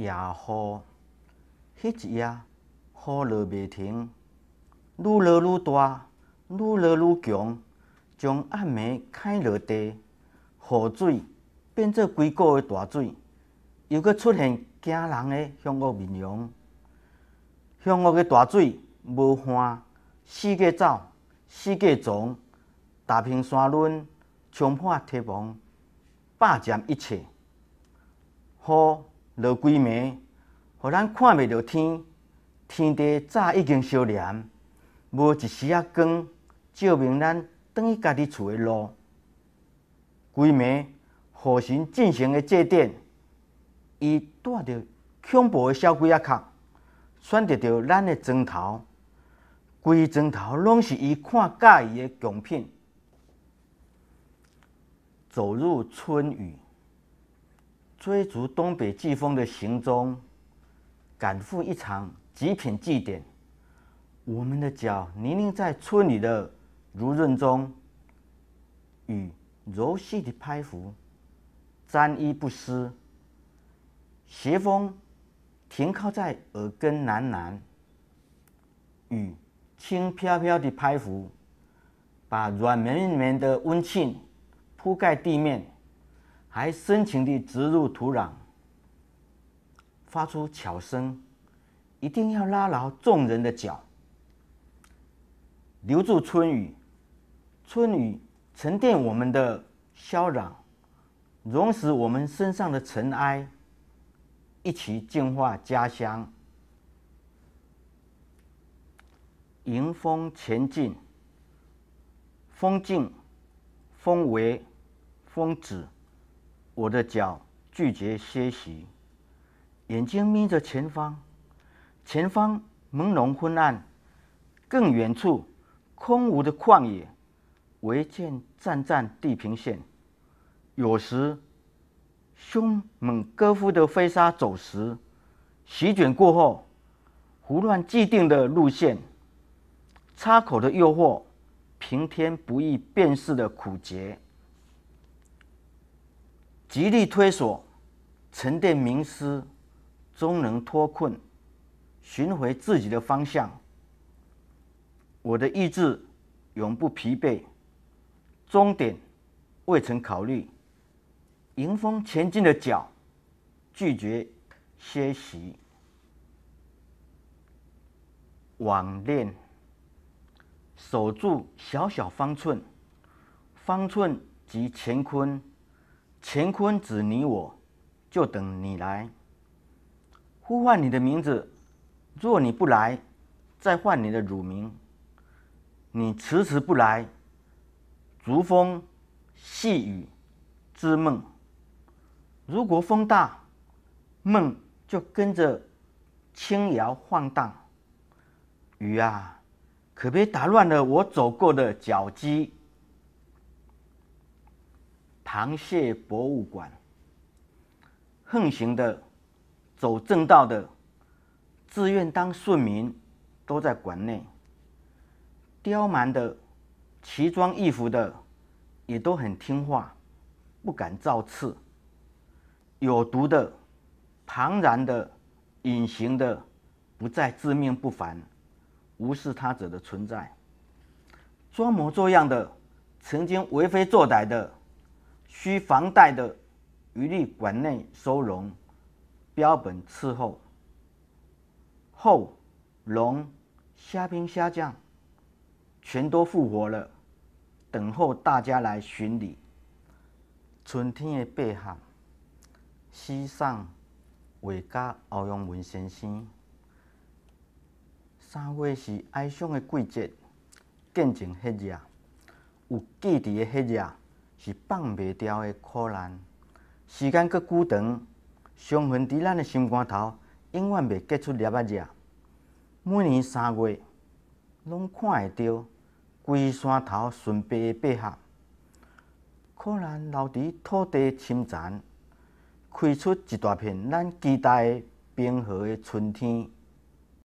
夜雨，迄一夜雨落袂停，愈落愈大，愈落愈强，从暗暝开落地，雨水变做规个大水，又阁出现惊人诶。凶恶面容。凶恶诶，大水无欢，四界走，四界撞，大平山峦，冲破堤防，霸占一切，雨。落规暝，互咱看袂着天，天地早已经烧热，无一丝仔光，照明咱等去家己厝的路。规暝，火神进行的祭奠，伊带着恐怖的小鬼仔壳，选择着咱的砖头，规砖头拢是伊看喜欢的奖品，走入春雨。追逐东北季风的行踪，赶赴一场极品祭典。我们的脚泥泞在村里的濡润中，与柔细的拍拂沾衣不湿。斜风停靠在耳根喃喃，雨轻飘飘的拍拂，把软绵绵的温情铺盖地面。还深情地植入土壤，发出巧声，一定要拉牢众人的脚，留住春雨。春雨沉淀我们的土壤，溶蚀我们身上的尘埃，一起净化家乡。迎风前进，风静，风为，风止。我的脚拒绝歇息，眼睛眯着前方，前方朦胧昏暗，更远处空无的旷野，唯见湛湛地平线。有时，凶猛戈夫的飞沙走石席卷过后，胡乱既定的路线，插口的诱惑，平添不易辨识的苦节。极力推索，沉淀冥思，终能脱困，寻回自己的方向。我的意志永不疲惫，终点未曾考虑，迎风前进的脚拒绝歇息。网恋，守住小小方寸，方寸即乾坤。乾坤指你我，就等你来。呼唤你的名字，若你不来，再唤你的乳名。你迟迟不来，逐风细雨之梦。如果风大，梦就跟着轻摇晃荡。雨啊，可别打乱了我走过的脚迹。螃蟹博物馆，横行的、走正道的、自愿当顺民，都在馆内；刁蛮的、奇装异服的，也都很听话，不敢造次。有毒的、庞然的、隐形的，不再自命不凡、无视他者的存在；装模作样的、曾经为非作歹的。需房贷的鱼立馆内收容标本，伺候后龙虾兵虾将，全都复活了，等候大家来巡礼。春天的背后，西上画家欧阳文先生。三月是哀伤的季节，见证迄日，有记忆的迄日。是放袂掉的苦难，时间阁久长，伤痕伫咱的心肝头，永远袂结出粒仔。叶。每年三月，拢看会到龟山头纯白的百合，苦难留伫土地深层，开出一大片咱期待的冰河的春天。